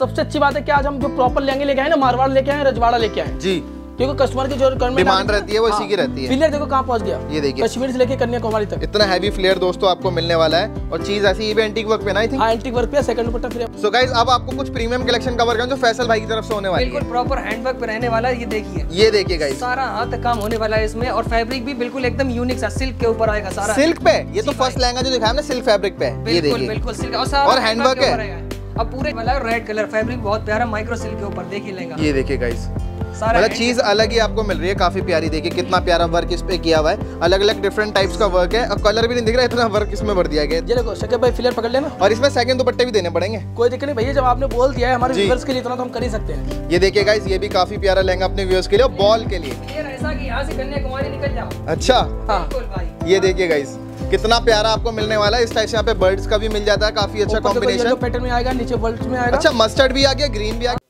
सबसे अच्छी बात है कि आज हम जो प्रॉपर लहंगे लेके आए ना मारवाड़ लेके आए रजवाड़ा लेके आए जी क्योंकि कस्टमर की जो डिमांड रहती है वो इसी हाँ, की रहती है फ्लेयर देखो कहाँ पहुंच गया ये देखिए कश्मीर से लेके कन्याकुमारी तक इतना हैवी फ्लेयर दोस्तों आपको मिलने वाला है और चीज ऐसी ये एंटीक वर्क पे ना थी एंटीक वर्क पे second dupatta free so guys अब आपको कुछ प्रीमियम कलेक्शन कवर करना जो फैसल भाई की तरफ से होने वाली बिल्कुल प्रॉपर हैंडवर्क पे रहने वाला है ये देखिए ये देखिए गाइस सारा हाथ काम होने वाला है इसमें और फैब्रिक भी बिल्कुल एकदम यूनिक सा सिल्क के ऊपर आएगा सारा सिल्क पे ये तो फर्स्ट लहंगा जो दिखाया हमने सिल्क फैब्रिक पे बिल्कुल बिल्कुल सिल्क और हैंडवर्क है अब पूरे मतलब रेड कलर फैब्रिक बहुत प्यारा माइक्रो सिल्क के ऊपर देख लेंगे ये देखिए गाइस मतलब चीज अलग ही आपको मिल रही है काफी प्यारी देखिए कितना प्यारा वर्क इस पे किया हुआ है अलग अलग डिफरेंट टाइप्स का वर्क है और कलर भी नहीं दिख रहा है इतना वर्क इसमें भर दिया गया देखो शकर भाई फिलर पकड़ लेना और इसमें सेकंड दुपट्टे भी देने पड़ेंगे कोई दिक्कत नहीं भैया जब आपने बोल दिया है हमारे व्यूअर्स के लिए इतना तो हम कर ही सकते हैं ये देखिए गाइस ये भी काफी प्यारा लहंगा अपने व्यूअर्स के लिए बॉल के लिए ऐसा से कन्याकुमारी निकल जाओ अच्छा ये देखिए गाइस कितना प्यारा आपको मिलने वाला है इस टाइप से यहाँ पे बर्ड्स का भी मिल जाता है काफी अच्छा कॉम्बिनेशन पैटर्न में आएगा नीचे बर्ड्स में आएगा अच्छा मस्टर्ड भी आ गया ग्रीन भी आ गया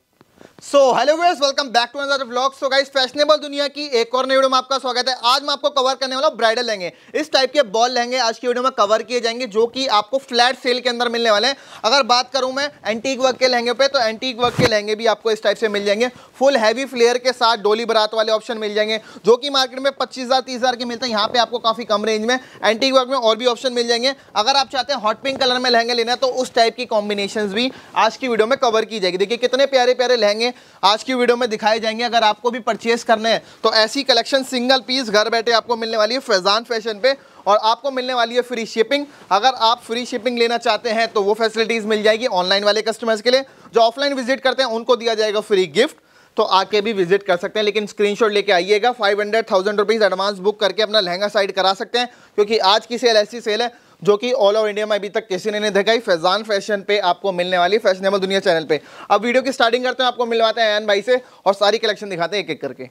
सो हेलो वेस welcome back to another vlog so guys fashionable दुनिया की एक और नई वीडियो में आपका स्वागत है आज मैं आपको कवर करने वाला ब्राइडल लेंगे इस टाइप के बॉल लहंगे आज की वीडियो में कवर किए जाएंगे जो कि आपको फ्लैट सेल के अंदर मिलने वाले हैं अगर बात करूं मैं एंटीक वर्क के लहंगे पे तो एंटीक वर्क के लहंगे भी आपको इस टाइप से मिल जाएंगे फुल हैवी फ्लेयर के साथ डोली बरात वाले ऑप्शन मिल जाएंगे जो कि मार्केट में पच्चीस हज़ार के मिलते हैं यहाँ पर आपको काफ़ी कम रेंज में एंटीक वर्क में और भी ऑप्शन मिल जाएंगे अगर आप चाहते हैं हॉट पिंक कलर में लहंगे लेना तो उस टाइप की कॉम्बिनेशन भी आज की वीडियो में कवर की जाएगी देखिए कितने प्यारे प्यारे लहंगे जाएंगे आज की वीडियो में दिखाए जाएंगे अगर आपको भी परचेस करने हैं तो ऐसी कलेक्शन सिंगल पीस घर बैठे आपको मिलने वाली है फैज़ान फैशन पे और आपको मिलने वाली है फ्री शिपिंग अगर आप फ्री शिपिंग लेना चाहते हैं तो वो फैसिलिटीज़ मिल जाएगी ऑनलाइन वाले कस्टमर्स के लिए जो ऑफलाइन विजिट करते हैं उनको दिया जाएगा फ्री गिफ्ट तो आके भी विजिट कर सकते हैं लेकिन स्क्रीनशॉट लेके आइएगा five hundred thousand rupees advance book करके अपना लहंगा साइड करा सकते हैं क्योंकि आज की सेल ऐसी सेल है जो कि ऑल ओवर इंडिया में अभी तक किसी ने नहीं देखा फैजान फैशन पे आपको मिलने वाली फैशनेबल दुनिया चैनल पे अब वीडियो की स्टार्टिंग करते हैं आपको मिलवाते हैं अयन भाई से और सारी कलेक्शन दिखाते हैं एक एक करके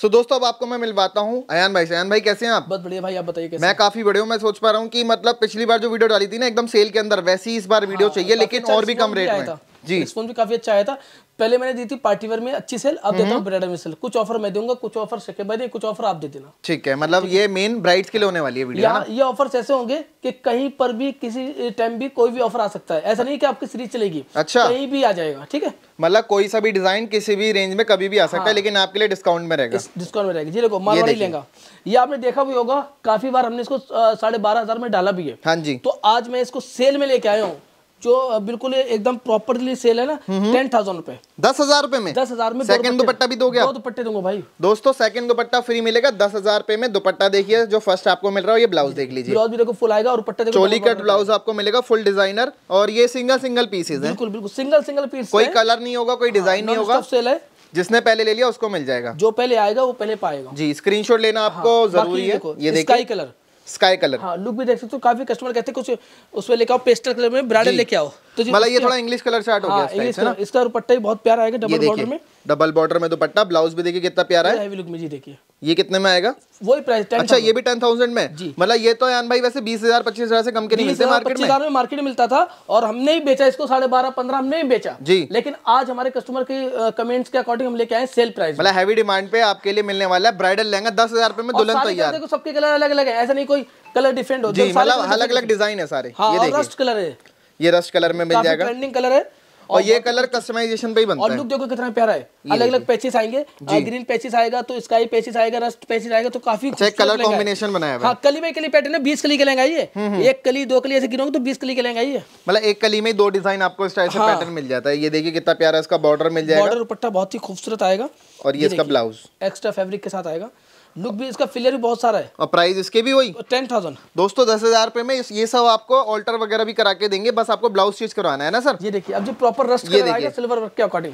सो so, दोस्तों अब आपको मैं मिलवाता हूँ अयन भाई से अयन भाई कैसे हैं आप बहुत बढ़िया भाई आप बताइए कैसे मैं काफी बड़े हूँ मैं सोच पा रहा हूँ कि मतलब पिछली बार जो वीडियो डाली थी ना एकदम सेल के अंदर वैसी इस बार वीडियो हाँ, चाहिए लेकिन और भी कम रेट में जी रिस्पॉन्स भी काफी अच्छा आया था पहले मैंने दी थी पार्टी वेयर में अच्छी सेल अब देता हूँ ब्राइडल में सेल कुछ ऑफर मैं दूंगा कुछ ऑफर शकेबा दे कुछ ऑफर आप दे देना ठीक है मतलब ये मेन ब्राइड्स के लिए होने वाली है वीडियो ना? ये ऑफर्स ऐसे होंगे कि कहीं पर भी किसी टाइम भी कोई भी ऑफर आ सकता है ऐसा नहीं कि आपकी सीरीज चलेगी अच्छा कहीं भी आ जाएगा ठीक है मतलब कोई सा भी डिजाइन किसी भी रेंज में कभी भी आ सकता है हाँ। लेकिन आपके लिए डिस्काउंट में रहेगा डिस्काउंट में रहेगा जी देखो मारवाड़ी लेंगे ये आपने देखा भी होगा काफी बार हमने इसको साढ़े बारह हजार में डाला भी है हाँ जी तो आज मैं इसको सेल में लेके आया हूँ जो बिल्कुल एकदम प्रॉपरली सेल है ना टेन हम्म, थाउजेंड हम्म। रुपए दस हजार रुपए में दस हजार में सेकंड दुपट्टा भी दोगे दो दुपट्टे दूंगा भाई दोस्तों सेकंड दुपट्टा फ्री मिलेगा दस हजार रुपए में दुपट्टा देखिए जो फर्स्ट आपको मिल रहा है ये ब्लाउज देख लीजिए ब्लाउज भी देखो फुल आएगा और दुपट्टा चोली कट ब्लाउज आपको मिलेगा फुल डिजाइनर और ये सिंगल सिंगल पीसेज है बिल्कुल बिल्कुल सिंगल सिंगल पीस कोई कलर नहीं होगा कोई डिजाइन हाँ, नहीं होगा सेल है जिसने पहले ले लिया उसको मिल जाएगा जो पहले आएगा वो पहले पाएगा जी स्क्रीनशॉट लेना हाँ, आपको जरूरी है ये स्काई कलर स्काई कलर हाँ लुक भी देख सकते हो काफी कस्टमर कहते हैं कुछ उसमें लेके आओ पेस्टल कलर में ब्राइडल लेके आओ तो मतलब ये तो थोड़ा इंग्लिश कलर से आर्ट हो हाँ, गया इसका दुपट्टा भी बहुत प्यारा आएगा डबल बॉर्डर में डबल बॉर्डर में दुपट्टा ब्लाउज भी देखिए कितना प्यारा है लुक में जी देखिए ये कितने में आएगा वही प्राइस अच्छा ये भी टेन थाउजेंड में मतलब ये तो यान भाई वैसे बीस हजार पच्चीस हजार से कम के नहीं मिलते मार्केट में में मार्केट मिलता था और हमने ही बेचा इसको साढ़े बारह पंद्रह हमने ही बेचा जी लेकिन आज हमारे कस्टमर के कमेंट्स के अकॉर्डिंग हम लेके आए सेल प्राइस मतलब हैवी डिमांड पे आपके लिए मिलने वाला है ब्राइडल लहंगा दस हजार में दुल्हन तैयार देखो सबके कलर अलग अलग है ऐसा नहीं कोई कलर डिफरेंट होता है अलग अलग डिजाइन है सारे हाँ, ये रस्ट कलर है ये रस्ट कलर में मिल जाएगा ट्रेंडिंग कलर है और ये कलर कस्टमाइजेशन पे ही बनता है और लुक देखो कितना प्यारा है अलग अलग पैचेस आएंगे ग्रीन पैचेस आएगा तो स्काई पैचेस आएगा रस्ट पैचेस आएगा तो काफी अच्छा, कलर कॉम्बिनेशन बनाया हुआ हाँ कली में कली पैटर्न है बीस कली के लेंगे आइए हम्म, हम्म। एक कली दो कली ऐसे गिनोगे तो बीस कली के लेंगे आइए मतलब एक कली में दो डिजाइन आपको इस टाइप से पैटर्न हाँ। मिल जाता है ये देखिए कितना प्यारा इसका बॉर्डर मिल जाएगा बॉर्डर दुपट्टा बहुत ही खूबसूरत आएगा और ये इसका ब्लाउज एक्स्ट्रा फैब्रिक के साथ आएगा लुक भी इसका फिलियर भी बहुत सारा है और प्राइस इसके भी वही टेन थाउजेंड दोस्तों दस हजार रुपए में ये सब आपको ऑल्टर वगैरह भी करा के देंगे बस आपको ब्लाउज चीज करवाना है ना सर ये देखिए अब जो प्रॉपर रस्ट ये देखिए सिल्वर वर्क के अकॉर्डिंग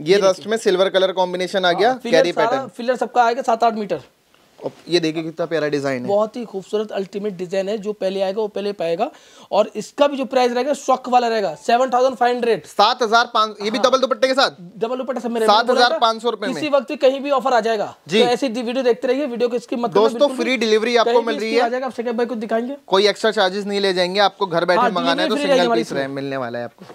ये, ये रस्ट में सिल्वर कलर कॉम्बिनेशन आ गया कैरी पैटर्न फिलर सबका आएगा सात आठ मीटर और ये देखिए कितना प्यारा डिजाइन है बहुत ही खूबसूरत अल्टीमेट डिजाइन है जो पहले आएगा वो पहले पाएगा और इसका भी जो प्राइस रहेगा शॉक वाला रहेगा सेवन थाउजेंड फाइव हंड्रेड सात हजार पांच ये भी डबल हाँ। दुपट्टे के साथ डबल दुपट्टे सब सात हजार पांच सौ रुपए इसी वक्त कहीं भी ऑफर आ जाएगा जी तो ऐसी वीडियो देखते रहिए वीडियो की इसकी मतलब दोस्तों फ्री डिलीवरी आपको मिल रही है आप जाएगा भाई को दिखाएंगे कोई एक्स्ट्रा चार्जेस नहीं ले जाएंगे आपको घर बैठे हाँ, मंगाना है तो सिंगल पीस मिलने वाला है आपको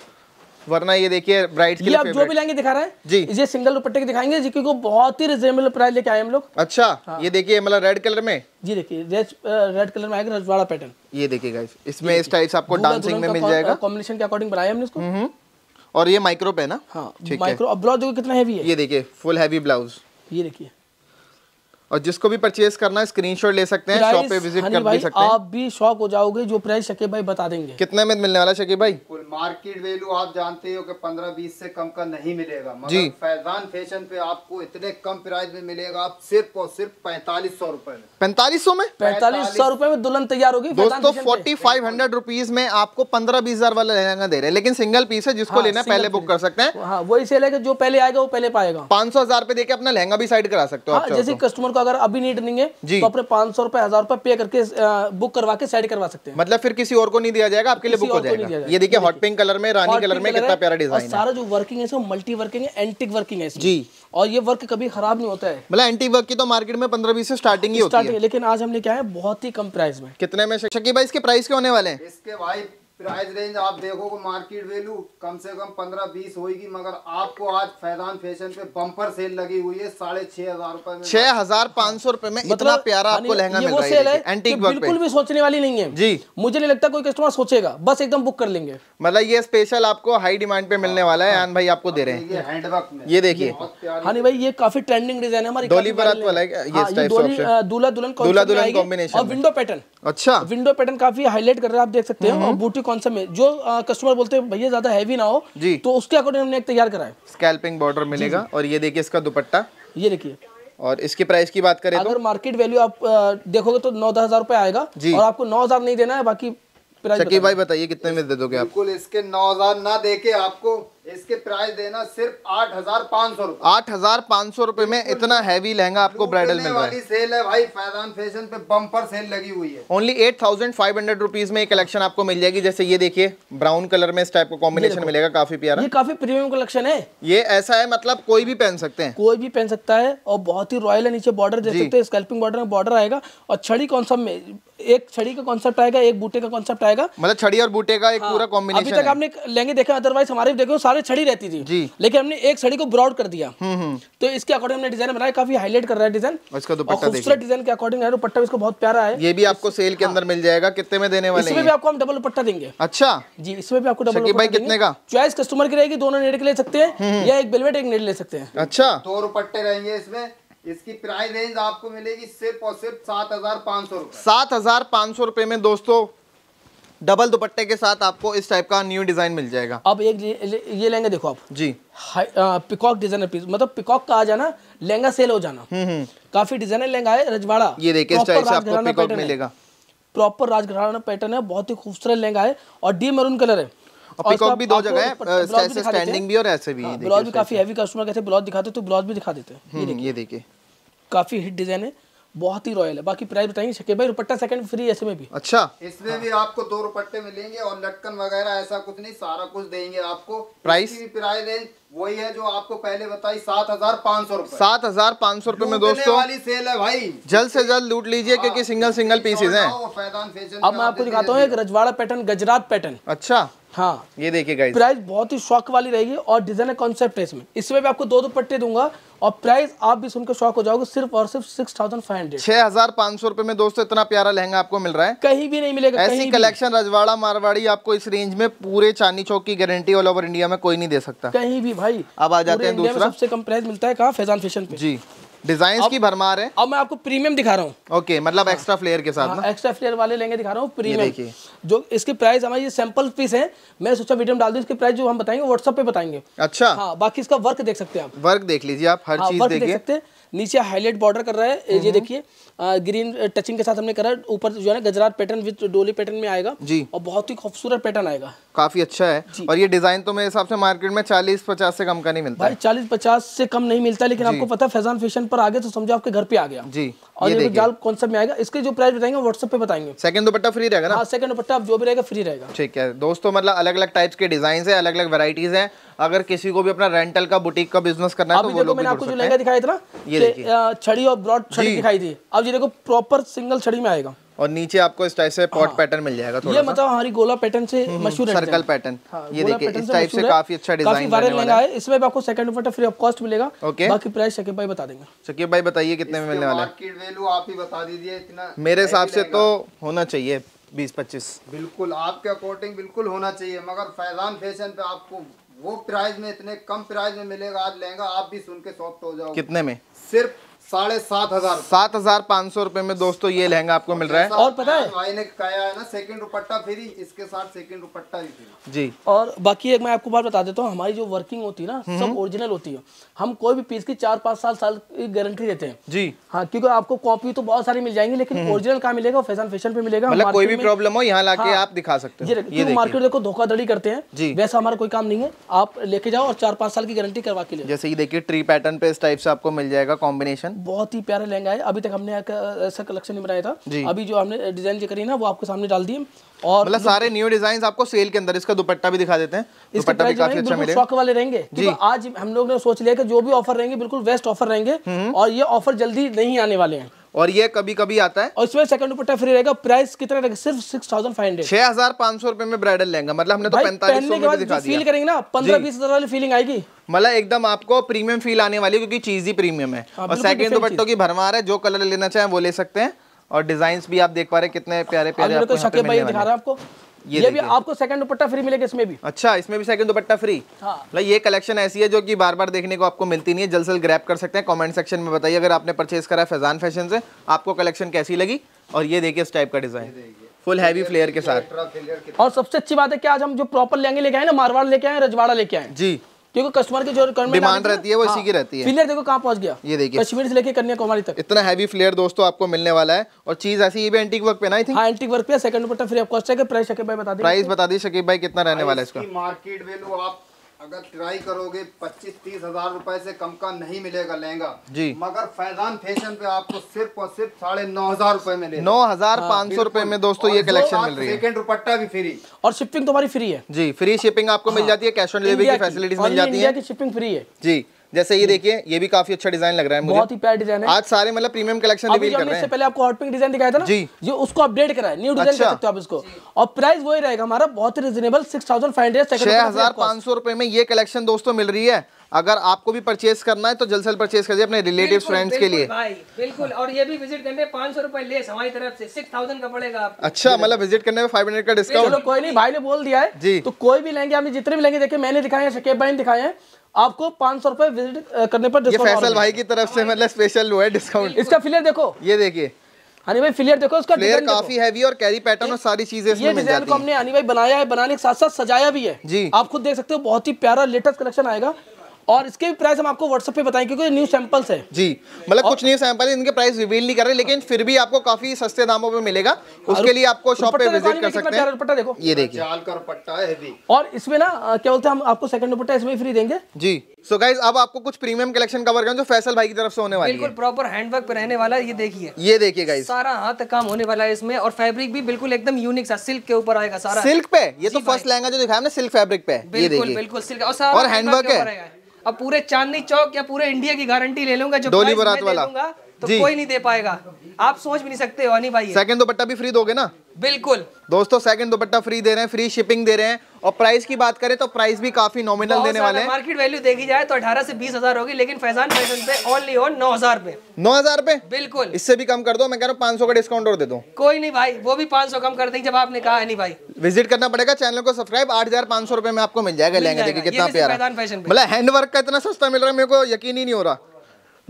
वरना ये देखिए ब्राइट के आप जो भी लेंगे दिखा रहे हैं जी ये सिंगल दुपट्टे के दिखाएंगे जी क्योंकि बहुत ही रिजनेबल प्राइस लेके आए हम लोग अच्छा हाँ। ये देखिए मतलब रेड कलर में जी देखिए रेड कलर में आएगा रजवाड़ा पैटर्न ये देखिए गाइस इसमें इस टाइप आपको डांसिंग में मिल जाएगा कॉम्बिनेशन के अकॉर्डिंग बनाया हमने इसको हम्म, और ये माइक्रो पे ना हाँ माइक्रो अब ब्लाउज देखो कितना हैवी है ये देखिए फुल हैवी ब्लाउज ये देखिए और जिसको भी परचेज करना है स्क्रीनशॉट ले सकते हैं शॉप पे विजिट कर भी सकते हैं आप भी शॉक हो जाओगे जो प्राइस शकीब भाई बता देंगे कितने में मिलने वाला शकीब भाई कुल मार्केट वैल्यू आप जानते हो कि पंद्रह बीस से कम का नहीं मिलेगा मगर जी फैजान फैशन पे आपको इतने कम प्राइस में मिलेगा आप सिर्फ और सिर्फ पैंतालीस सौ रूपए में पैंतालीस सौ में पैंतालीस सौ रूपए में दुल्हन तैयार होगी दोस्तों फोर्टी फाइव हंड्रेड रुपीज में आपको पंद्रह बीस हजार वाला लहंगा दे रहे हैं लेकिन सिंगल पीस है जिसको हाँ, लेना पहले बुक कर सकते हैं हाँ, वही से लेकर जो पहले आएगा वो पहले पाएगा पाँच सौ हजार रूपए अपना लहंगा भी साइड करा सकते हो हाँ, जैसे तो। कस्टमर तो अगर अभी नीट नहीं है तो अपने पांच सौ रुपए हजार रुपए पे करके बुक करवा के साइड करवा सकते हैं मतलब फिर किसी और को नहीं दिया जाएगा आपके लिए बुक हो जाएगा ये देखिए हॉट पिंक कलर में रानी कलर में कितना प्यारा डिजाइन है सारा जो वर्किंग है मल्टी वर्किंग है एंटिक वर्किंग है जी और ये वर्क कभी खराब नहीं होता है मतलब एंटी वर्क की तो मार्केट में पंद्रह बीस से स्टार्टिंग ही होती है लेकिन आज हमने क्या है बहुत ही कम प्राइस में कितने में शकीब भाई इसके प्राइस क्या होने वाले हैं इसके भाई प्राइस रेंज आप देखोगे मार्केट वैल्यू कम से कम पंद्रह बीस होगी मगर आपको आज फैजान फैशन पे बम्पर सेल लगी हुई है साढ़े छह हजार रूपए में छह हजार पाँच सौ रूपए में मतलब इतना प्यारा आपको लहंगा मिल रहा है एंटीक बिल्कुल भी सोचने वाली नहीं है जी मुझे नहीं लगता कोई कस्टमर सोचेगा बस एकदम बुक कर लेंगे मतलब ये स्पेशल आपको हाई डिमांड पे मिलने वाला है भाई आपको दे रहे हैं ये देखिए हानि भाई ये काफी ट्रेंडिंग डिजाइन है हमारी डोली बरात वाला है हाँ, दूल्हा दुल्हन दूल्हा दुल्हन कॉम्बिनेशन विंडो पैटर्न अच्छा विंडो पैटर्न काफी हाईलाइट कर रहे हैं आप देख सकते हैं बूटी कौन सा जो कस्टमर बोलते हैं भैया ज्यादा हैवी ना हो जी तो उसके अकॉर्डिंग हमने एक तैयार करा है स्कैल्पिंग बॉर्डर मिलेगा और ये देखिए इसका दुपट्टा ये देखिए और इसके प्राइस की बात करें तो- अगर मार्केट वैल्यू आप देखोगे तो नौ दस हजार रुपए आएगा जी और आपको नौ हजार नहीं देना है बाकी भाई बताइए कितने में दे दोगे आप बिल्कुल इसके नौ हजार ना देके आपको इसके प्राइस देना सिर्फ आठ हजार पाँच सौ रूपए आठ हजार पाँच सौ रूपए में इतना हैवी लहंगा आपको ब्राइडल मिल रहा है सेल है भाई फैजान फैशन पे बम्पर सेल लगी हुई है only eight thousand five hundred rupees में कलेक्शन आपको मिल जाएगी जैसे ये देखिए ब्राउन कलर में इस टाइप का कॉम्बिनेशन मिलेगा काफी प्यारा ये काफी प्रीमियम कलेक्शन है ये ऐसा है मतलब कोई भी पहन सकते हैं कोई भी पहन सकता है और बहुत ही रॉयल है नीचे बॉर्डर दे सकते हैं स्कैल्पिंग बॉर्डर में बॉर्डर आएगा और छड़ी कौन सा एक छड़ी का कॉन्सेप्ट आएगा एक बूटे का कॉन्सेप्ट आएगा मतलब छड़ी और बूटे का एक हाँ, पूरा कॉम्बिनेशन अभी तक आपने लेंगे देखा अदरवाइज हमारे देखो सारे सारे छड़ी रहती थी जी लेकिन हमने एक छड़ी को ब्रॉड कर दिया हम्म, हम्म। तो इसके अकॉर्डिंग हमने डिजाइन बनाया काफी हाईलाइट कर रहा है डिजाइन इसका डिजाइन के अकॉर्डिंग है इसको बहुत प्यारा है ये भी आपको सेल के अंदर हाँ। मिल जाएगा कितने में देने वाले इसमें भी आपको हम डबल पट्टा देंगे अच्छा जी इसमें भी आपको डबल अच्छा, कितने का चॉइस कस्टमर की रहेगी दोनों नेट के ले सकते हैं हम्म, या एक बेलवेट एक नेट ले सकते हैं अच्छा दो रुपट्टे रहेंगे इसमें इसकी प्राइस रेंज आपको मिलेगी सिर्फ और सिर्फ सात हजार पाँच सौ सात हजार पाँच सौ रुपए में दोस्तों डबल दुपट्टे के साथ आपको इस टाइप का न्यू डिज़ाइन मिल जाएगा अब एक ये लहंगा देखो आप जी पिकॉक डिजाइनर पीस मतलब पिकॉक का आ जाना लहंगा सेल हो जाना हम्म, हम्म। काफी डिजाइनर लहंगा है रजवाड़ा ये देखिए मिलेगा प्रॉपर राजघराना पैटर्न है बहुत ही खूबसूरत लहंगा है और डी मरून कलर है और भी दो जगह है हाँ, तो हम्म, है, है, है, है, है, है, है, है, है, है, काफी हिट डिजाइन है बहुत ही रॉयल है बाकी प्राइस बताएंगे शकीब भाई रुपट्टा सेकंड फ्री ऐसे में भी अच्छा इसमें हाँ। भी आपको दो रुपट्टे मिलेंगे और लटकन वगैरह ऐसा कुछ नहीं सारा कुछ देंगे आपको प्राइस प्राइस रेंज वही है जो आपको पहले बताई सात हजार पाँच सौ रूपए सात हजार पाँच सौ रूपए में दोस्तों वाली सेल है भाई जल्द से जल्द लूट लीजिए हाँ, क्योंकि सिंगल सिंगल पीसेज हैं अब मैं आपको दिखाता हूँ एक रजवाड़ा पैटर्न गजरात पैटर्न अच्छा हाँ ये देखिए गाइस प्राइस बहुत ही शौक वाली रहेगी और डिजाइन कॉन्सेप्ट है इसमें इसमें भी आपको दो दो पट्टे दूंगा और प्राइस आप भी सुनकर शौक हो जाओगे सिर्फ और सिर्फ सिक्स थाउजेंड फाइव हंड्रेड छह हजार पांच सौ रुपए में दोस्तों इतना प्यारा लहंगा आपको मिल रहा है कहीं भी नहीं मिलेगा ऐसी कलेक्शन रजवाड़ा मारवाड़ी आपको इस रेंज में पूरे चांदी चौक की गारंटी ऑल ओवर इंडिया में कोई नहीं दे सकता कहीं भी भाई अब आ जाते हैं दूसरा सबसे कम प्राइस मिलता है कहाँ फैजान फैशन पे जी डिजाइन की भरमार है अब मैं आपको प्रीमियम दिखा रहा हूँ ओके okay, मतलब एक्स्ट्रा हाँ। फ्लेयर के साथ एक्स्ट्रा हाँ, फ्लेयर वाले लेंगे दिखा रहा हूँ प्रीमियम जो इसके प्राइस हमारे ये सैंपल पीस है मैं सोचा वीडियो में डाल दू इसके प्राइस जो हम बताएंगे व्हाट्सअप पे बताएंगे अच्छा हाँ बाकी इसका वर्क देख सकते हैं आप वर्क देख लीजिए आप हर हाँ, चीज देख सकते हैं नीचे हाईलाइट बॉर्डर कर रहा है ये देखिए ग्रीन टचिंग के साथ हमने करा ऊपर जो है ना गजरात पैटर्न विद डोली पैटर्न में आएगा जी और बहुत ही खूबसूरत पैटर्न आएगा काफी अच्छा है और ये डिजाइन तो मेरे हिसाब से मार्केट में चालीस पचास से कम का नहीं मिलता भाई चालीस पचास से कम नहीं मिलता लेकिन आपको पता फैजान फैशन पर आगे तो समझो आपके घर पे आ गया जी और ये, जाल कौन सा में आएगा इसके जो प्राइस बताएंगे व्हाट्सएप पे बताएंगे सेकंड दुपट्टा फ्री रहेगा ना हाँ सेकंड दुपट्टा आप जो भी रहेगा फ्री रहेगा ठीक है दोस्तों मतलब अलग अलग टाइप्स के डिजाइन है अलग अलग वेराइटीज है अगर किसी को भी अपना रेंटल का बुटीक का बिजनेस करना है तो वो मैंने आपको जो लहंगा दिखाया था ना ये छड़ी और ब्रॉड छड़ी दिखाई थी अब ये देखो प्रॉपर सिंगल छड़ी में आएगा और नीचे आपको इस टाइप से पॉट हाँ। पैटर्न मिल जाएगा थोड़ा ये मतलब हमारी गोला पैटर्न हम्म, हाँ, से मशहूर है सर्कल पैटर्न ये देखिए इस टाइप से काफी अच्छा डिजाइन वायरल लहंगा है इसमें आपको second dupatta free of cost मिलेगा बाकी प्राइस शकीब भाई बता देंगे शकीब भाई बताइए कितने में मिलने वाला है मार्केट वैल्यू आप ही बता दीजिए इतना मेरे हिसाब से तो होना चाहिए 20 25 बिल्कुल आपके अकॉर्डिंग बिल्कुल होना चाहिए मगर फैजान फैशन पे आपको वो प्राइस में इतने कम प्राइस में मिलेगा आज लहंगा आप भी सुन के सॉफ्ट हो जाओ कितने में सिर्फ साढ़े सात हजार सात हजार पाँच सौ रुपए में दोस्तों ये लहंगा आपको मिल रहा है और पता है भाई ने कहा है ना सेकंड दुपट्टा फ्री इसके साथ सेकंड दुपट्टा भी फ्री जी और बाकी एक मैं आपको बात बता देता हूँ हमारी जो वर्किंग होती है ना हम्म। सब ओरिजिनल होती है हम कोई भी पीस की चार पाँच साल साल की गारंटी देते हैं जी हाँ क्योंकि आपको कॉपी तो बहुत सारी मिल जाएंगी लेकिन ओरिजिनल हम्म। कहाँ मिलेगा फैशन फैशन पे मिलेगा मतलब कोई भी प्रॉब्लम हो यहाँ लाके हाँ। आप दिखा सकते हैं मार्केट देखो धोखाधड़ी करते हैं जी वैसा हमारा कोई काम नहीं है आप लेके जाओ और चार पाँच साल की गारंटी करवा के लिए जैसे ये देखिए ट्री पैटर्न पे इस टाइप से आपको मिल जाएगा कॉम्बिनेशन बहुत ही प्यारा लहंगा है अभी तक हमने ऐसा कलेक्शन नहीं बनाया था अभी जो हमने डिजाइन जो करी ना वो आपके सामने डाल दिए और मतलब सारे न्यू डिजाइन आपको सेल के अंदर इसका दुपट्टा भी दिखा देते हैं दुपट्टा भी काफी अच्छा शौक वाले रहेंगे जी आज हम लोग ने सोच लिया कि जो भी ऑफर रहेंगे बिल्कुल बेस्ट ऑफर रहेंगे हम्म। और ये ऑफर जल्दी नहीं आने वाले हैं और ये कभी कभी आता है और इसमें सेकंड दुपट्टा फ्री रहेगा प्राइस कितना रहेगा सिर्फ सिक्स थाउजेंड फाइव हंड्रेड छह हजार पांच सौ रुपए में ब्राइडल लहंगा मतलब हमने तो पैंतालीस फील करेंगे ना पंद्रह बीस हजार वाली फीलिंग आएगी मतलब एकदम आपको प्रीमियम फील आने वाली क्योंकि चीज ही प्रीमियम है हाँ, और सेकंड दुपट्टो की भरमार है जो कलर लेना चाहे वो ले सकते हैं और डिजाइन भी आप देख पा रहे हैं कितने प्यारे प्यारे दिखा रहा है आपको ये, ये भी आपको सेकंड दुपट्टा फ्री मिलेगा इसमें भी अच्छा इसमें भी सेकंड दुपट्टा फ्री हाँ मतलब ये कलेक्शन ऐसी है जो कि बार बार देखने को आपको मिलती नहीं है जल्द से ग्रैप कर सकते हैं कमेंट सेक्शन में बताइए अगर आपने परचेज करा है फैजान फैशन से आपको कलेक्शन कैसी लगी और ये देखिए इस टाइप का डिजाइन फुल हैवी फ्लेयर के साथ और सबसे अच्छी बात है कि आज हम जो प्रॉपर लेंगे लेके आए ना मारवाड़ लेके आए रजवाड़ा लेके आए जी क्योंकि कस्टमर की जो डिमांड रहती है वो इसी हाँ, की रहती है फ्लेयर देखो कहाँ पहुंच गया ये देखिए कश्मीर से लेकर कन्याकुमारी तक इतना हैवी फ्लेयर दोस्तों आपको मिलने वाला है और चीज ऐसी ये भी एंटीक वर्क पे ना हाँ एंटीक वर्क पे second dupatta free of cost है प्राइस शकीब भाई बता दी प्राइस बता दी शकीब भाई कितना रहने वाला है इसका मार्केट वैल्यू आप अगर ट्राई करोगे पच्चीस तीस हजार रुपए से कम का नहीं मिलेगा लहंगा जी मगर फैजान फैशन पे आपको सिर्फ और सिर्फ साढ़े नौ हजार रूपए में नौ हजार हाँ, पाँच सौ रूपए में दोस्तों ये कलेक्शन मिल रही है सेकंड दुपट्टा भी फ्री और शिपिंग तुम्हारी फ्री है जी फ्री शिपिंग आपको मिल हाँ। जाती है कैश ऑन डिलीवरी की फैसिलिटीज मिल जाती है शिपिंग फ्री है जी जैसे ये देखिए ये भी काफी अच्छा डिजाइन लग रहा है मुझे बहुत ही प्यार डिजाइन है आज सारे मतलब प्रीमियम कलेक्शन अभी कर रहे हैं पहले आपको हॉट पिंक डिजाइन दिखाया था ना जी ये उसको अपडेट करा है न्यू डिजाइन अच्छा। कर सकते हो आप इसको और प्राइस वही रहेगा हमारा बहुत ही reasonable six thousand five hundred छह हजार पाँच सौ रुपए में ये कलेक्शन दोस्तों मिल रही है अगर आपको भी परचेज करना है तो जल्द से जल्द परचेज करिए अपने रिलेटिव फ्रेंड्स के लिए बिल्कुल और ये भी विजिट करने पांच सौ रुपए लेस हमारी तरफ से सिक्स थाउजेंड का पड़ेगा आप अच्छा मतलब विजिट करने में फाइव हंड्रेड का डिस्काउंट कोई नहीं भाई ने बोल दिया है जी तो कोई भी लेंगे आप जितने भी लेंगे देखिए मैंने दिखाया शकेब भाई ने दिखाए हैं आपको पांच सौ रुपए विजिट करने पर ये फैसल भाई की तरफ से मतलब स्पेशल हुआ है डिस्काउंट इसका फिलियर देखो ये देखिए हनी भाई फिलियर देखो इसका फिलेयर काफी हैवी और कैरी पैटर्न और सारी चीजें इसमें मिल जाती को हमने हनी भाई बनाया है बनाने के साथ साथ सजाया भी है जी आप खुद देख सकते हो बहुत ही प्यारा लेटेस्ट कलेक्शन आएगा और इसके भी प्राइस हम आपको व्हाट्सएप पे बताएं क्योंकि न्यू सैंपल्स है जी मतलब कुछ न्यू सैंपल इनके प्राइस रिवील नहीं कर रहे लेकिन फिर भी आपको काफी सस्ते दामों पे मिलेगा उसके लिए आपको शॉप पे विजिट कर सकते हैं दुपट्टा देखो ये देखिए है और इसमें ना क्या बोलते हैं हम आपको सेकंड दुपट्टा इसमें फ्री देंगे जी सो so गाइज अब आपको कुछ प्रीमियम कलेक्शन कवर करें जो फैसल भाई की तरफ से होने वाली बिल्कुल प्रॉपर हैंडवर्क पे रहने वाला ये देखिए ये देखिए गाइज सारा हाथ काम होने वाला है इसमें और फैब्रिक भी बिल्कुल एकदम यूनिक सा सिल्क के ऊपर आएगा सारा सिल्क पे ये तो फर्स्ट लहंगा जो दिखाया हमने सिल्क फैब्रिक पे बिल्कुल बिल्कुल सिल्क और हैंडवर्क है और पूरे चांदनी चौक या पूरे इंडिया की गारंटी ले लूंगा जो डोली बरात वाला तो कोई नहीं दे पाएगा आप सोच भी नहीं सकते हो अनी भाई सेकंड दोपट्टा भी फ्री दोगे ना बिल्कुल दोस्तों सेकंड दोपट्टा फ्री दे रहे हैं फ्री शिपिंग दे रहे हैं और प्राइस की बात करें तो प्राइस भी काफी नॉमिनल देने वाले हैं मार्केट वैल्यू देखी जाए तो 18 से 20 हजार होगी लेकिन फैजान फैशन पे ओनली ऑन नौ हजार पे नौ हजार पे बिल्कुल इससे भी कम कर दो मैं कह रहा हूँ सौ का डिस्काउंट और दे दो कोई नहीं भाई वो भी सौ कम कर देंगे जब आपने कहा नहीं भाई विजिट करना पड़ेगा चैनल को सब्सक्राइब आठ हजार पांच सौ रुपए में आपको मिल जाएगा लेंगे देखिए कितना प्यार मतलब हैंडवर्क का इतना सस्ता मिल रहा है मेरे को यकीन ही नहीं हो रहा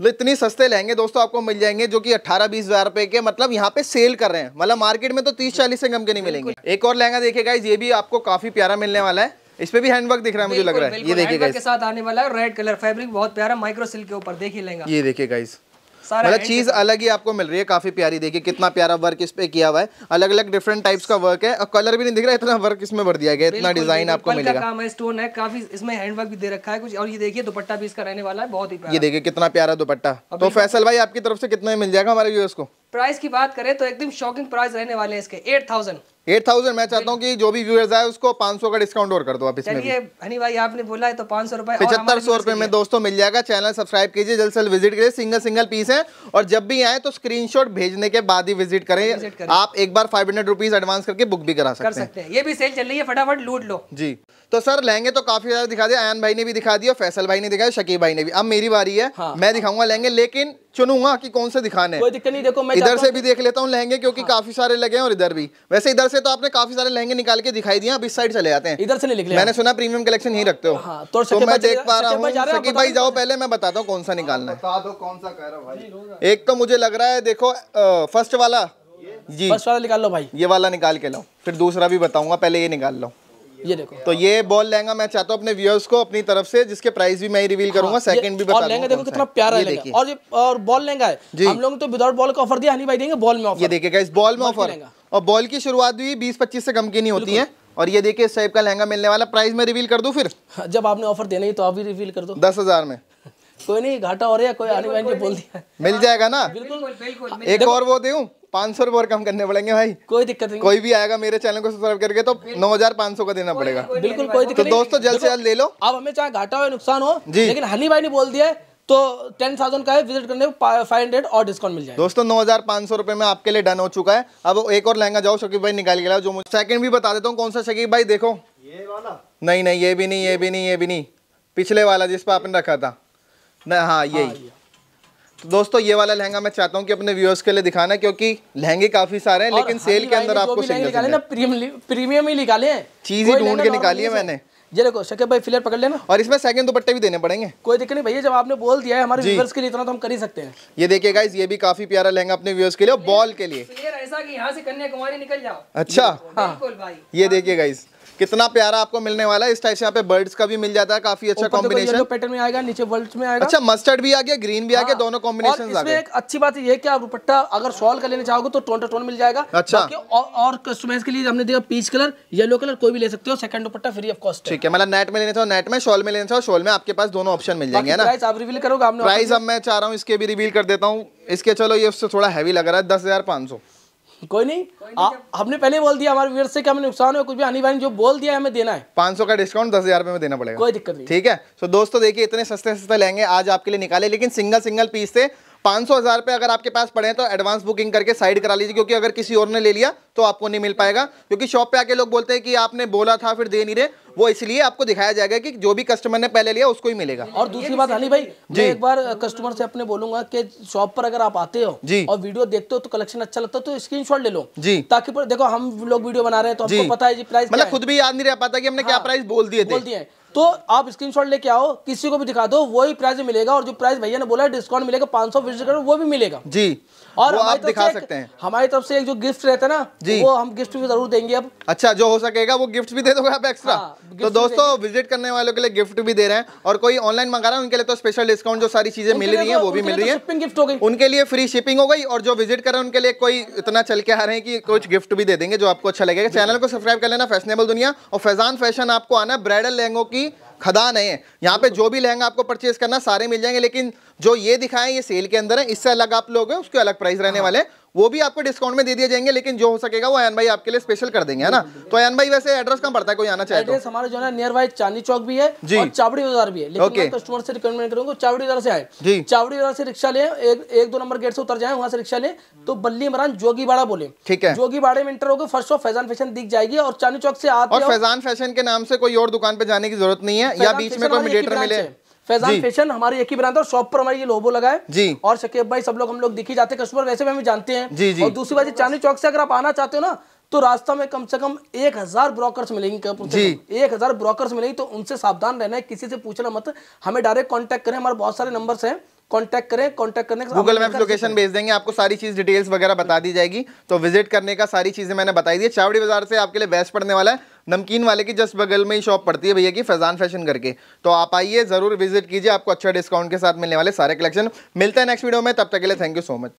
इतनी सस्ते लहंगे दोस्तों आपको मिल जाएंगे जो कि 18 बीस हजार रुपए के मतलब यहाँ पे सेल कर रहे हैं मतलब मार्केट में तो 30 40 से कम के नहीं मिलेंगे एक और लहंगा देखिएगा ये भी आपको काफी प्यारा मिलने वाला है इस पे भी हैंडवर्क दिख रहा है मुझे लग रहा है ये देखिए के साथ आने वाला है रेड कलर फैब्रिक बहुत प्यारा माइक्रो सिल्क के ऊपर देखिए लहंगा ये देखिए गाइज़ मतलब चीज़ अलग ही आपको मिल रही है काफ़ी प्यारी देखिए कितना प्यारा वर्क इस पे किया हुआ है अलग अलग डिफरेंट टाइप्स का वर्क है और कलर भी नहीं दिख रहा है इतना वर्क इसमें भर दिया गया इतना डिजाइन आपको मिलेगा काम है स्टोन है काफी इसमें हैंडवर्क भी दे रखा है कुछ और ये देखिए दुपट्टा भी इसका रहने वाला है बहुत ही ये देखिए कितना प्यारा दुपट्टा तो फैसल भाई आपकी तरफ से कितना मिल जाएगा हमारे यूएस को प्राइस की बात करें तो एकदम शॉकिंग प्राइस रहने वाले हैं इसके एट थाउजेंड एट थाउजेंड मैं चाहता हूँ कि जो भी व्यूअर्स आए उसको पांच सौ का डिस्काउंट और कर दो आप इसमें हनी भाई आपने बोला है तो पांच सौ रुपए पचहत्तर सौ रुपए में दोस्तों मिल जाएगा चैनल सब्सक्राइब कीजिए जल्द से जल्द विजिट करिए सिंगल सिंगल पीस है और जब भी आए तो शॉट भेजने के बाद ही विजिट करें आप एक बार फाइव हंड्रेड रुपीज एडवांस करके बुक भी करा सकते हैं ये भी सेल चल रही है फटाफट लूट लो जी तो सर लहंगे तो काफी ज्यादा दिखा दिया आयन भाई ने भी दिखा दिया फैसल भाई ने दिखाया शकीब भाई ने भी अब मेरी बारी है हाँ, मैं दिखाऊंगा लहंगे लेकिन चुनूंगा कि कौन से दिखाने कोई दिक्कत नहीं देखो मैं इधर से भी देख लेता हूँ लहंगे क्योंकि हाँ। काफी सारे लगे हैं और इधर भी वैसे इधर से से तो आपने काफी सारे लहंगे निकाल के दिखाई दिए अब इस साइड चले जाते हैं इधर से ले लिख मैंने सुना प्रीमियम कलेक्शन ही रखते हो हाँ, तो, तो मैं देख पा रहा हूँ सकी भाई जाओ पहले मैं बताता हूँ कौन सा निकालना है एक तो मुझे लग रहा है देखो फर्स्ट वाला जी फर्स्ट वाला निकाल लो भाई ये वाला निकाल के लाओ फिर दूसरा भी बताऊंगा पहले ये निकाल लो ये देखो तो ये बॉल लहंगा मैं चाहता हूँ अपने व्यूअर्स को अपनी तरफ से जिसके प्राइस भी मैं रिवील करूंगा सेकंड हाँ, भी बता और लहंगा देखो कितना प्यारा है और ये और बॉल लहंगा है हम लोग तो विदाउट बॉल का ऑफर दिया हनी भाई देंगे बॉल में ऑफर ये देखिएगा इस बॉल में ऑफर और बॉल की शुरुआत भी बीस पच्चीस से कम की नहीं होती है और ये देखिए इस टाइप का लहंगा मिलने वाला प्राइस में रिवील कर दूं फिर हाँ, जब आपने ऑफर देना ही तो आप भी रिवील कर दो दस हजार में कोई नहीं घाटा हो रहा है कोई आने वाले बोल दिया मिल जाएगा ना बिल्कुल एक और वो दे पाँच सौ रुपये और कम करने पड़ेंगे भाई कोई दिक्कत नहीं कोई भी आएगा मेरे चैनल को सब्सक्राइब करके तो नौ हजार पाँच सौ का देना पड़ेगा बिल्कुल कोई दिक्कत तो दोस्तों जल्द से जल्द ले लो अब हमें चाहे घाटा हो नुकसान हो जी लेकिन हनी भाई ने बोल दिया तो टेन थाउजेंड का है विजिट करने फाइव हंड्रेड और डिस्काउंट मिल जाएगा दोस्तों नौ हजार पाँच सौ रुपये में आपके लिए डन हो चुका है अब एक और लहंगा जाओ शकीब भाई निकाल के लाओ जो मुझे सेकंड भी बता देता हूँ कौन सा शकीब भाई देखो ये वाला नहीं नहीं ये भी नहीं ये भी नहीं ये भी नहीं पिछले वाला जिस पर आपने रखा था ना हाँ, हाँ यही तो दोस्तों ये वाला लहंगा मैं चाहता हूँ कि अपने व्यूअर्स के लिए दिखाना क्योंकि लहंगे काफी सारे हैं लेकिन सेल के अंदर आपको प्रीमियम ही निकाले हैं चीज ही ढूंढ के निकाली है मैंने ये देखो सके भाई फिलर पकड़ लेना और इसमें सेकंड दुपट्टे भी देने पड़ेंगे कोई दिक्कत नहीं भैया जब आपने बोल दिया है हमारे व्यूअर्स के लिए इतना तो हम कर ही सकते हैं ये देखिए गाइस ये भी काफी प्यारा लहंगा अपने व्यूअर्स के लिए और बॉल के लिए ऐसा कि यहाँ से कन्याकुमारी निकल जाओ अच्छा हाँ ये देखिए गाइस कितना प्यारा आपको मिलने वाला है इस टाइप से यहाँ पे बर्ड्स का भी मिल जाता है काफी अच्छा कॉम्बिनेशन पैटर्न में आएगा नीचे वर्ल्ड में आएगा अच्छा मस्टर्ड भी आ गया ग्रीन भी आ गया हाँ, दोनों कॉम्बिनेशन इसमें एक अच्छी बात ये कि आप दुपट्टा अगर सॉल्व कर लेना चाहोगे तो टोन टोन मिल जाएगा अच्छा और कस्टमाइज के लिए हमने देखा पीच कलर येलो कलर कोई भी ले सकते हो second dupatta free of cost ठीक है मतलब नेट में लेने चाहो नेट में शॉल में लेने चाहो शॉल में आपके पास दोनों ऑप्शन मिल जाएंगे ना आप रिवील करोगे आपने प्राइस अब मैं चाह रहा हूँ इसके भी रिवील कर देता हूँ इसके चलो ये उससे थोड़ा हैवी लग रहा है दस हजार पाँच सौ कोई नहीं, कोई नहीं आ, हमने पहले बोल दिया हमारे व्यवस्था से हमें नुकसान हो कुछ भी आनी वानी जो बोल दिया है हमें देना है 500 का डिस्काउंट दस हज़ार में देना पड़ेगा कोई दिक्कत नहीं ठीक है तो दोस्तों देखिए इतने सस्ते सस्ते लेंगे आज आपके लिए निकाले लेकिन सिंगल सिंगल पीस थे पाँच सौ हज़ार रुपये अगर आपके पास पड़े हैं तो एडवांस बुकिंग करके साइड करा लीजिए क्योंकि अगर किसी और ने ले लिया तो आपको नहीं मिल पाएगा क्योंकि शॉप पे आके लोग बोलते हैं कि आपने बोला था फिर दे नहीं रहे वो इसलिए आपको दिखाया जाएगा कि जो भी कस्टमर ने पहले लिया उसको ही मिलेगा और दूसरी बात अली भाई जी एक बार कस्टमर से अपने बोलूंगा कि शॉप पर अगर आप आते हो जी और वीडियो देखते हो तो कलेक्शन अच्छा लगता है तो स्क्रीन ले लो जी ताकि देखो हम लोग वीडियो बना रहे हैं तो हमको पता है जी प्राइस मतलब खुद भी याद नहीं रह पाता कि हमने क्या प्राइस हाँ। बोल दिए बोल दिए तो आप स्क्रीनशॉट लेके आओ किसी को भी दिखा दो वही प्राइस मिलेगा और जो प्राइस भैया ने बोला डिस्काउंट मिलेगा पांच सौ वो भी मिलेगा जी और आप दिखा सकते हैं हमारी तरफ से एक जो गिफ्ट रहता है ना जी वो हम गिफ्ट भी जरूर देंगे अब अच्छा जो हो सकेगा वो गिफ्ट भी दे दोगे आप एक्स्ट्रा हाँ, तो दोस्तों विजिट करने वालों के लिए गिफ्ट भी दे रहे हैं और कोई ऑनलाइन मंगा रहा है उनके लिए तो स्पेशल डिस्काउंट जो सारी चीजें मिल रही तो है वो भी मिल रही तो है उनके लिए फ्री शिपिंग हो गई और जो विजिट कर रहे हैं उनके लिए कोई इतना चल के आ रहे हैं कि कुछ गिफ्ट भी दे देंगे जो आपको अच्छा लगेगा चैनल को सब्सक्राइब कर लेना फैशनेबल दुनिया और फैजान फैशन आपको आना ब्राइडल लहंगों की खदान है यहाँ पे जो भी लहंगा आपको परचेज करना सारे मिल जाएंगे लेकिन जो ये दिखाएं ये सेल के अंदर है इससे अलग आप लोग उसके अलग प्राइस रहने हाँ। वाले हैं वो भी आपको डिस्काउंट में दे दिए जाएंगे लेकिन जो हो सकेगा वो अयन भाई आपके लिए स्पेशल कर देंगे है ना तो अयन भाई वैसे एड्रेस कहाँ पड़ता है कोई आना चाहे एड्रेस तो? हमारा जो है नियर बाई चांदी चौक भी है जी चावड़ी बाजार भी है लेकिन okay. कस्टमर से रिकमेंड करूंगा चावड़ी बाजार से आए जी चावड़ी बाजार से रिक्शा ले एक, एक दो नंबर गेट से उतर जाए वहाँ से रिक्शा ले तो बल्ली मरान बाड़ा बोले ठीक है बाड़े में इंटर होगा फर्स्ट ऑफ फैजान फैशन दिख जाएगी और चांदी चौक से आते फैजान फैशन के नाम से कोई और दुकान पे जाने की जरूरत नहीं है या बीच में कोई मीडिएटर मिले फैजान फैशन हमारे एक ही ब्रांड और शॉप पर हमारे ये लोबो लगा है जी और शकीब भाई सब लोग हम लोग दिखी जाते हैं कस्टमर वैसे भी हम जानते हैं जी जी और दूसरी बात चांदी चौक से अगर आप आना चाहते हो ना तो रास्ता में कम से कम एक हजार ब्रोकर्स मिलेंगे जी एक हजार ब्रोकर मिलेंगे तो उनसे सावधान रहना है किसी से पूछना मत हमें डायरेक्ट कॉन्टेक्ट करें हमारे बहुत सारे नंबर्स हैं कांटेक्ट करें कांटेक्ट करने गूगल मैप लोकेशन भेज देंगे आपको सारी चीज़ डिटेल्स वगैरह बता दी जाएगी तो विजिट करने का सारी चीज़ें मैंने बताई दी चावड़ी बाजार से आपके लिए बेस्ट पड़ने वाला है नमकीन वाले की जस्ट बगल में ही शॉप पड़ती है भैया की फैजान फैशन करके तो आप आइए ज़रूर विजिट कीजिए आपको अच्छा डिस्काउंट के साथ मिलने वाले सारे कलेक्शन मिलते हैं नेक्स्ट वीडियो में तब तक के लिए थैंक यू सो मच